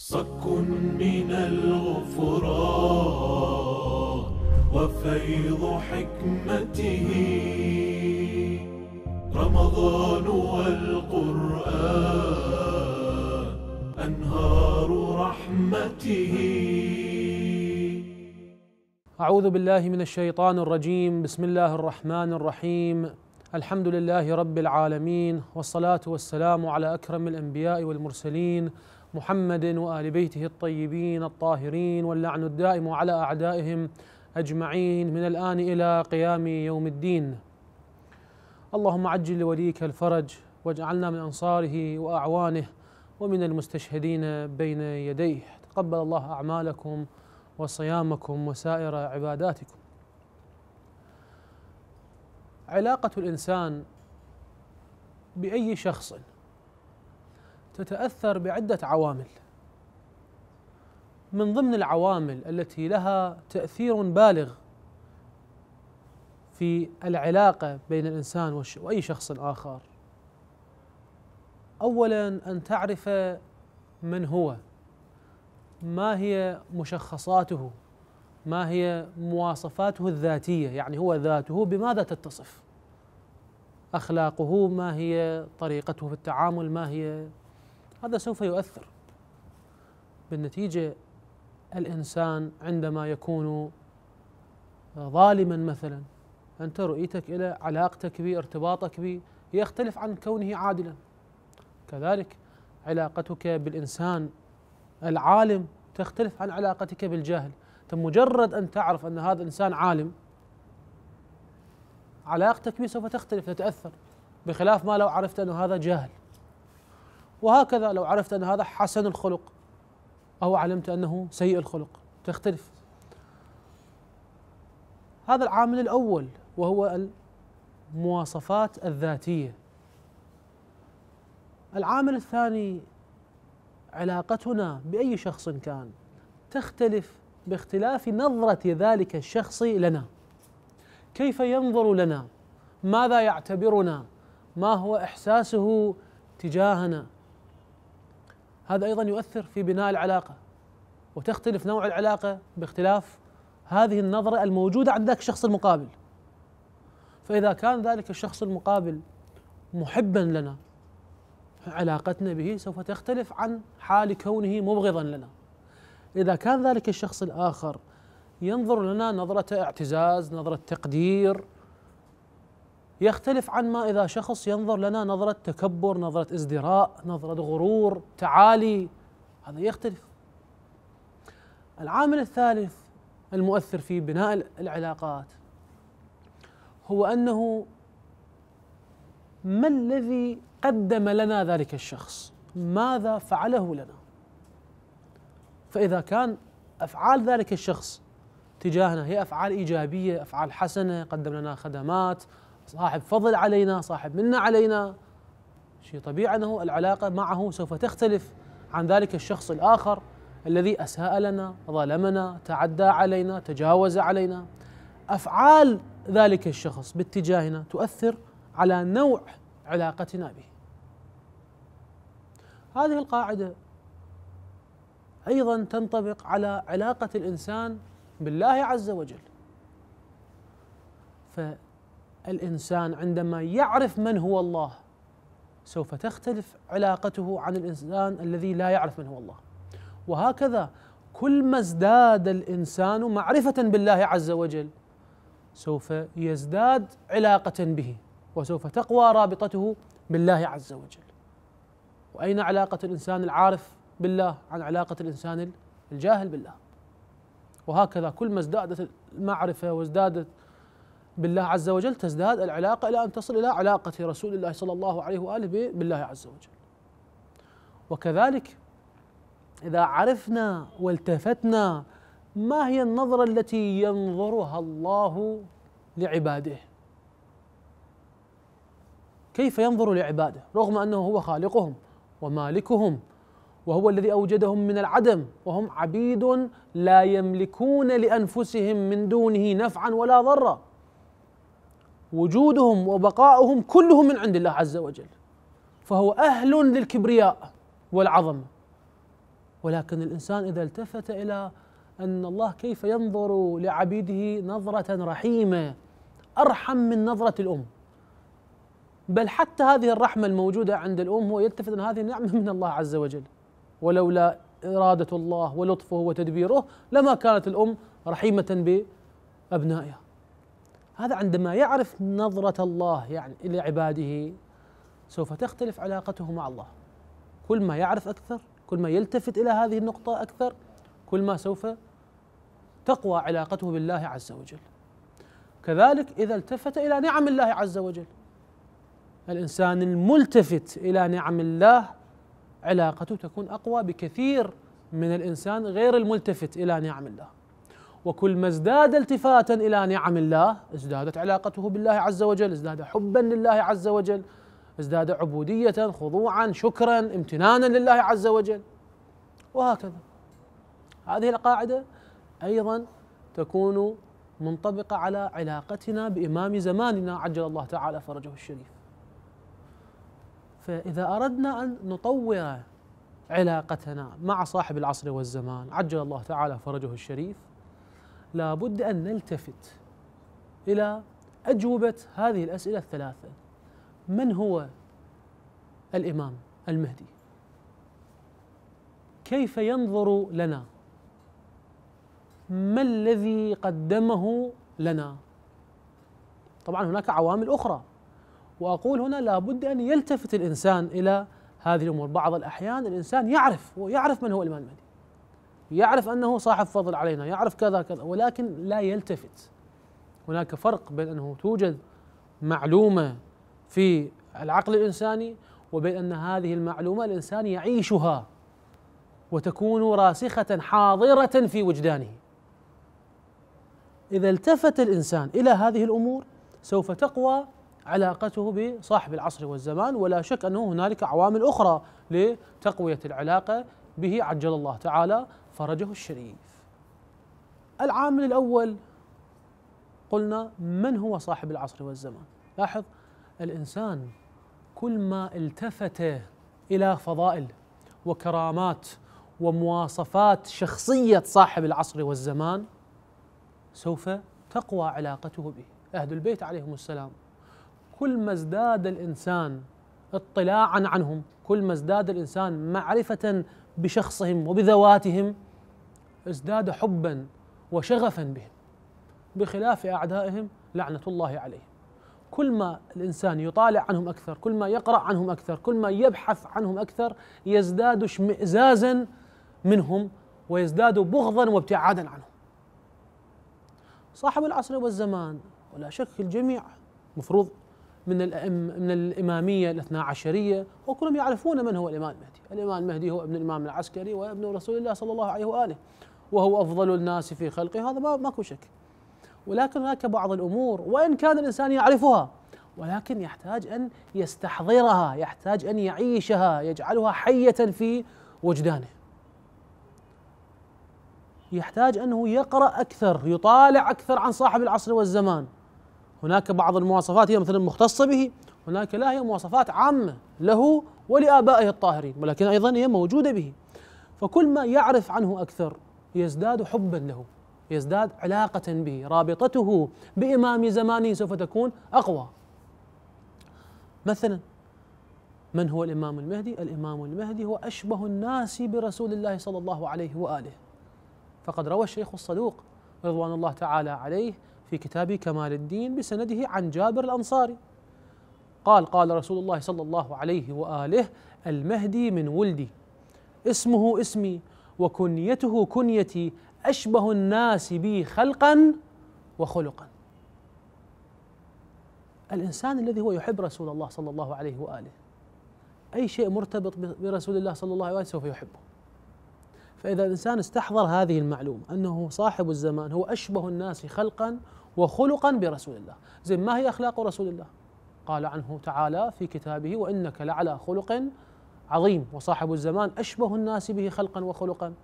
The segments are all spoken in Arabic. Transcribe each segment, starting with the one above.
صك من الغفران وفيض حكمته رمضان والقرآن أنهار رحمته أعوذ بالله من الشيطان الرجيم بسم الله الرحمن الرحيم الحمد لله رب العالمين والصلاة والسلام على أكرم الأنبياء والمرسلين محمد وآل بيته الطيبين الطاهرين واللعن الدائم على أعدائهم أجمعين من الآن إلى قيام يوم الدين اللهم عجل لوليك الفرج واجعلنا من أنصاره وأعوانه ومن المستشهدين بين يديه تقبل الله أعمالكم وصيامكم وسائر عباداتكم علاقة الإنسان بأي شخص تتاثر بعده عوامل من ضمن العوامل التي لها تاثير بالغ في العلاقه بين الانسان واي شخص اخر اولا ان تعرف من هو ما هي مشخصاته ما هي مواصفاته الذاتيه يعني هو ذاته بماذا تتصف اخلاقه ما هي طريقته في التعامل ما هي هذا سوف يؤثر بالنتيجة الإنسان عندما يكون آه، ظالما مثلا أنت رؤيتك إلى علاقتك به ارتباطك به يختلف عن كونه عادلا كذلك علاقتك بالإنسان العالم تختلف عن علاقتك بالجاهل أنت مجرد أن تعرف أن هذا الإنسان عالم علاقتك به سوف تختلف تتأثر بخلاف ما لو عرفت أن هذا جاهل وهكذا لو عرفت أن هذا حسن الخلق أو علمت أنه سيء الخلق تختلف هذا العامل الأول وهو المواصفات الذاتية العامل الثاني علاقتنا بأي شخص كان تختلف باختلاف نظرة ذلك الشخص لنا كيف ينظر لنا ماذا يعتبرنا ما هو إحساسه تجاهنا هذا ايضا يؤثر في بناء العلاقه وتختلف نوع العلاقه باختلاف هذه النظره الموجوده عند ذاك الشخص المقابل فاذا كان ذلك الشخص المقابل محبا لنا علاقتنا به سوف تختلف عن حال كونه مبغضا لنا اذا كان ذلك الشخص الاخر ينظر لنا نظره اعتزاز نظره تقدير يختلف عن ما إذا شخص ينظر لنا نظرة تكبر نظرة ازدراء نظرة غرور تعالي هذا يختلف العامل الثالث المؤثر في بناء العلاقات هو أنه ما الذي قدم لنا ذلك الشخص ماذا فعله لنا فإذا كان أفعال ذلك الشخص تجاهنا هي أفعال إيجابية أفعال حسنة قدم لنا خدمات صاحب فضل علينا صاحب منا علينا شيء طبيعي أنه العلاقة معه سوف تختلف عن ذلك الشخص الآخر الذي أساء لنا ظلمنا تعدى علينا تجاوز علينا أفعال ذلك الشخص باتجاهنا تؤثر على نوع علاقتنا به هذه القاعدة أيضا تنطبق على علاقة الإنسان بالله عز وجل الانسان عندما يعرف من هو الله سوف تختلف علاقته عن الانسان الذي لا يعرف من هو الله وهكذا كل ما ازداد الانسان معرفه بالله عز وجل سوف يزداد علاقه به وسوف تقوى رابطته بالله عز وجل واين علاقه الانسان العارف بالله عن علاقه الانسان الجاهل بالله وهكذا كل ما ازدادت المعرفه وازدادت بالله عز وجل تزداد العلاقة إلى أن تصل إلى علاقة رسول الله صلى الله عليه وآله بالله عز وجل وكذلك إذا عرفنا والتفتنا ما هي النظرة التي ينظرها الله لعباده كيف ينظر لعباده رغم أنه هو خالقهم ومالكهم وهو الذي أوجدهم من العدم وهم عبيد لا يملكون لأنفسهم من دونه نفعا ولا ضرًّا وجودهم وبقاؤهم كله من عند الله عز وجل فهو اهل للكبرياء والعظمه ولكن الانسان اذا التفت الى ان الله كيف ينظر لعبيده نظره رحيمه ارحم من نظره الام بل حتى هذه الرحمه الموجوده عند الام هو يلتفت ان هذه نعمه من الله عز وجل ولولا اراده الله ولطفه وتدبيره لما كانت الام رحيمه بابنائها هذا عندما يعرف نظرة الله يعني إلى عباده سوف تختلف علاقته مع الله كل ما يعرف أكثر كل ما يلتفت إلى هذه النقطة أكثر كل ما سوف تقوى علاقته بالله عز وجل كذلك إذا التفت إلى نعم الله عز وجل الإنسان الملتفت إلى نعم الله علاقته تكون أقوى بكثير من الإنسان غير الملتفت إلى نعم الله وكل ما ازداد التفاتا إلى نعم الله ازدادت علاقته بالله عز وجل ازداد حبا لله عز وجل ازداد عبودية خضوعا شكرا امتنانا لله عز وجل وهكذا هذه القاعدة أيضا تكون منطبقة على علاقتنا بإمام زماننا عجل الله تعالى فرجه الشريف فإذا أردنا أن نطور علاقتنا مع صاحب العصر والزمان عجل الله تعالى فرجه الشريف لابد أن نلتفت إلى أجوبة هذه الأسئلة الثلاثة من هو الإمام المهدي كيف ينظر لنا ما الذي قدمه لنا طبعا هناك عوامل أخرى وأقول هنا لابد أن يلتفت الإنسان إلى هذه الأمور بعض الأحيان الإنسان يعرف ويعرف من هو الإمام المهدي يعرف انه صاحب فضل علينا يعرف كذا كذا ولكن لا يلتفت هناك فرق بين انه توجد معلومه في العقل الانساني وبين ان هذه المعلومه الانسان يعيشها وتكون راسخه حاضره في وجدانه اذا التفت الانسان الى هذه الامور سوف تقوى علاقته بصاحب العصر والزمان ولا شك انه هنالك عوامل اخرى لتقويه العلاقه به عجل الله تعالى فرجه الشريف العامل الأول قلنا من هو صاحب العصر والزمان لاحظ الإنسان كل ما التفت إلى فضائل وكرامات ومواصفات شخصية صاحب العصر والزمان سوف تقوى علاقته به أهل البيت عليهم السلام كل ما ازداد الإنسان اطلاعا عنهم كل ما ازداد الإنسان معرفة بشخصهم وبذواتهم ازداد حبا وشغفا بهم بخلاف اعدائهم لعنه الله عليهم كل ما الانسان يطالع عنهم اكثر كل ما يقرا عنهم اكثر كل ما يبحث عنهم اكثر يزداد اشمئزازا منهم ويزداد بغضا وابتعادا عنهم صاحب العصر والزمان ولا شك الجميع مفروض من الأم من الإمامية الاثنا عشرية وكلهم يعرفون من هو الإمام المهدي الإمام المهدي هو ابن الإمام العسكري وابن رسول الله صلى الله عليه وآله وهو أفضل الناس في خلقه هذا ما ماكو شك ولكن هناك بعض الأمور وإن كان الإنسان يعرفها ولكن يحتاج أن يستحضرها يحتاج أن يعيشها يجعلها حية في وجدانه يحتاج أنه يقرأ أكثر يطالع أكثر عن صاحب العصر والزمان هناك بعض المواصفات هي مثلا مختصة به هناك لا هي مواصفات عامة له ولآبائه الطاهرين ولكن أيضا هي موجودة به فكل ما يعرف عنه أكثر يزداد حبا له يزداد علاقة به رابطته بإمام زمانه سوف تكون أقوى مثلا من هو الإمام المهدي؟ الإمام المهدي هو أشبه الناس برسول الله صلى الله عليه وآله فقد روى الشيخ الصدوق رضوان الله تعالى عليه في كتابه كمال الدين بسنده عن جابر الأنصاري قال قال رسول الله صلى الله عليه وآله المهدي من ولدي اسمه اسمي وكنيته كنيتي أشبه الناس بي خلقا وخلقا الإنسان الذي هو يحب رسول الله صلى الله عليه وآله أي شيء مرتبط برسول الله صلى الله عليه وآله سوف يحبه فإذا الإنسان استحضر هذه المعلومة أنه صاحب الزمان هو أشبه الناس خلقا وخلقا برسول الله زين ما هي أخلاق رسول الله قال عنه تعالى في كتابه وإنك لعلى خلق عظيم وصاحب الزمان أشبه الناس به خلقا وخلقا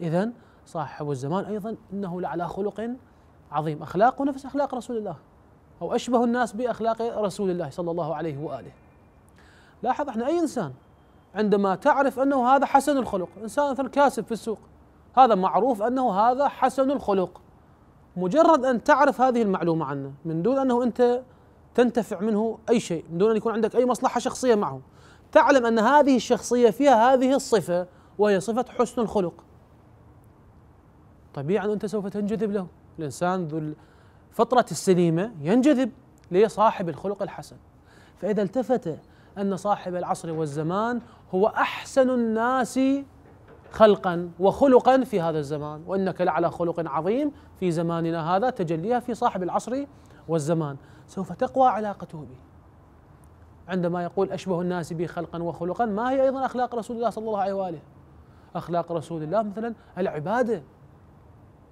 إذا صاحب الزمان أيضا إنه لعلى خلق عظيم أخلاقه نفس أخلاق رسول الله أو أشبه الناس بأخلاق رسول الله صلى الله عليه وآله لاحظ احنا أي إنسان عندما تعرف أنه هذا حسن الخلق إنسان مثلا كاسب في السوق هذا معروف أنه هذا حسن الخلق مجرد ان تعرف هذه المعلومه عنه من دون انه انت تنتفع منه اي شيء، من دون ان يكون عندك اي مصلحه شخصيه معه. تعلم ان هذه الشخصيه فيها هذه الصفه وهي صفه حسن الخلق. طبيعا انت سوف تنجذب له، الانسان ذو الفطره السليمه ينجذب لصاحب الخلق الحسن. فاذا التفت ان صاحب العصر والزمان هو احسن الناس خلقا وخلقا في هذا الزمان وانك لعلى خلق عظيم في زماننا هذا تجليها في صاحب العصر والزمان سوف تقوى علاقته به عندما يقول اشبه الناس بي خلقا وخلقا ما هي ايضا اخلاق رسول الله صلى الله عليه واله اخلاق رسول الله مثلا العباده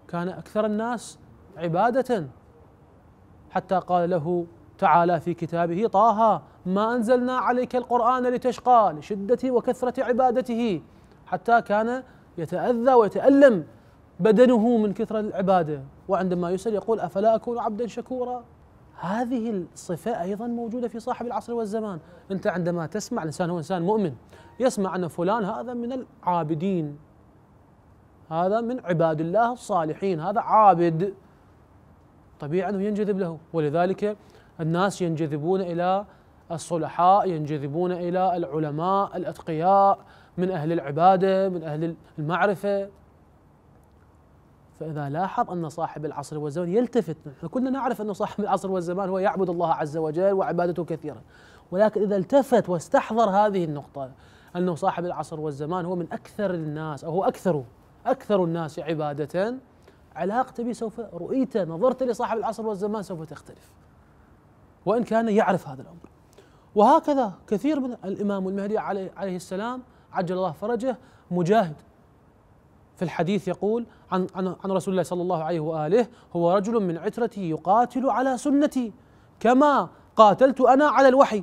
كان اكثر الناس عباده حتى قال له تعالى في كتابه طه ما انزلنا عليك القران لتشقى لشده وكثره عبادته حتى كان يتأذى ويتألم بدنه من كثرة العبادة وعندما يسأل يقول أفلا أكون عبدا شكورا هذه الصفة أيضا موجودة في صاحب العصر والزمان أنت عندما تسمع الإنسان هو إنسان مؤمن يسمع أن فلان هذا من العابدين هذا من عباد الله الصالحين هذا عابد طبيعي أنه ينجذب له ولذلك الناس ينجذبون إلى الصلحاء ينجذبون الى العلماء الاتقياء من اهل العباده من اهل المعرفه فاذا لاحظ ان صاحب العصر والزمان يلتفت نحن كنا نعرف ان صاحب العصر والزمان هو يعبد الله عز وجل وعبادته كثيره ولكن اذا التفت واستحضر هذه النقطه انه صاحب العصر والزمان هو من اكثر الناس او هو اكثر اكثر الناس عباده علاقته به سوف رؤيته نظرته لصاحب العصر والزمان سوف تختلف وان كان يعرف هذا الامر وهكذا كثير من الإمام المهدي عليه, السلام عجل الله فرجه مجاهد في الحديث يقول عن, عن, عن رسول الله صلى الله عليه وآله هو رجل من عترتي يقاتل على سنتي كما قاتلت أنا على الوحي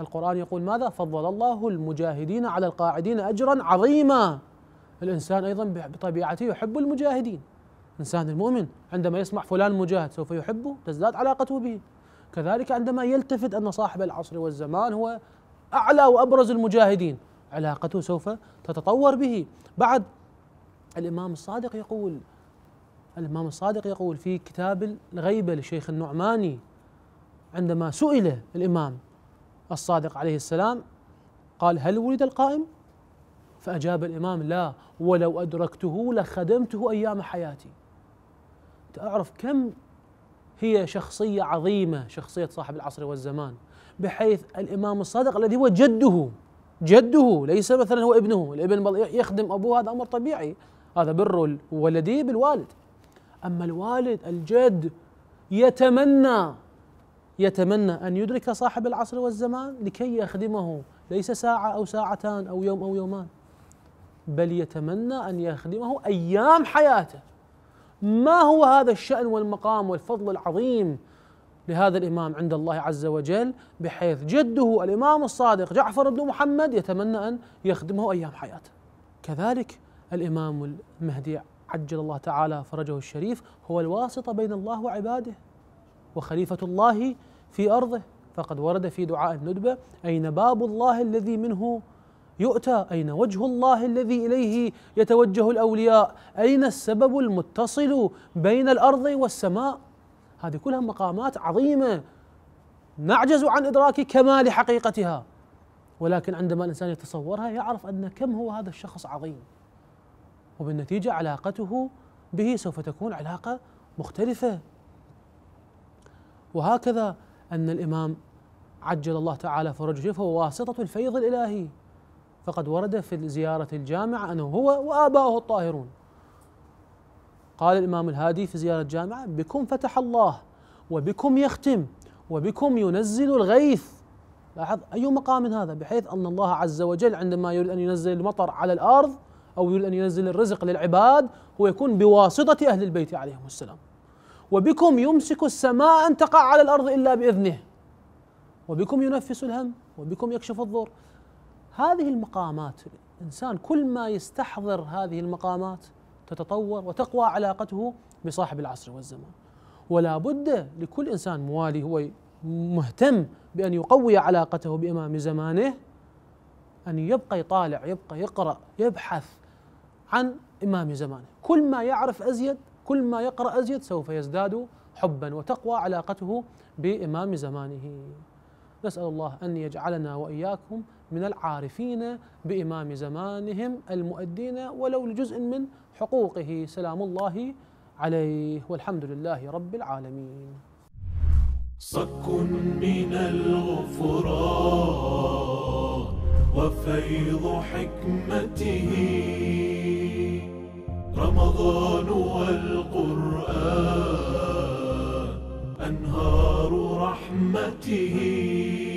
القرآن يقول ماذا فضل الله المجاهدين على القاعدين أجرا عظيما الإنسان أيضا بطبيعته يحب المجاهدين إنسان المؤمن عندما يسمع فلان مجاهد سوف يحبه تزداد علاقته به كذلك عندما يلتفت أن صاحب العصر والزمان هو أعلى وأبرز المجاهدين علاقته سوف تتطور به بعد الإمام الصادق يقول الإمام الصادق يقول في كتاب الغيبة لشيخ النعماني عندما سئل الإمام الصادق عليه السلام قال هل ولد القائم؟ فأجاب الإمام لا ولو أدركته لخدمته أيام حياتي تعرف كم هي شخصية عظيمة شخصية صاحب العصر والزمان بحيث الإمام الصادق الذي هو جده جده ليس مثلا هو ابنه الابن يخدم أبوه هذا أمر طبيعي هذا بر ولدي بالوالد أما الوالد الجد يتمنى يتمنى أن يدرك صاحب العصر والزمان لكي يخدمه ليس ساعة أو ساعتان أو يوم أو يومان بل يتمنى أن يخدمه أيام حياته ما هو هذا الشأن والمقام والفضل العظيم لهذا الإمام عند الله عز وجل بحيث جده الإمام الصادق جعفر بن محمد يتمنى أن يخدمه أيام حياته كذلك الإمام المهدي عجل الله تعالى فرجه الشريف هو الواسطة بين الله وعباده وخليفة الله في أرضه فقد ورد في دعاء الندبة أين باب الله الذي منه يؤتى أين وجه الله الذي إليه يتوجه الأولياء أين السبب المتصل بين الأرض والسماء هذه كلها مقامات عظيمة نعجز عن إدراك كمال حقيقتها ولكن عندما الإنسان يتصورها يعرف أن كم هو هذا الشخص عظيم وبالنتيجة علاقته به سوف تكون علاقة مختلفة وهكذا أن الإمام عجل الله تعالى فرجه فهو واسطة الفيض الإلهي فقد ورد في زيارة الجامعة أنه هو وآباؤه الطاهرون قال الإمام الهادي في زيارة الجامعة بكم فتح الله وبكم يختم وبكم ينزل الغيث لاحظ أي مقام هذا بحيث أن الله عز وجل عندما يريد أن ينزل المطر على الأرض أو يريد أن ينزل الرزق للعباد هو يكون بواسطة أهل البيت عليهم السلام وبكم يمسك السماء أن تقع على الأرض إلا بإذنه وبكم ينفس الهم وبكم يكشف الضر هذه المقامات الإنسان كل ما يستحضر هذه المقامات تتطور وتقوى علاقته بصاحب العصر والزمان ولا بد لكل إنسان موالي هو مهتم بأن يقوي علاقته بإمام زمانه أن يبقى يطالع يبقى يقرأ يبحث عن إمام زمانه كل ما يعرف أزيد كل ما يقرأ أزيد سوف يزداد حبا وتقوى علاقته بإمام زمانه نسأل الله أن يجعلنا وإياكم من العارفين بإمام زمانهم المؤدين ولو لجزء من حقوقه سلام الله عليه والحمد لله رب العالمين صك من الغفران وفيض حكمته رمضان والقرآن أنهار رحمته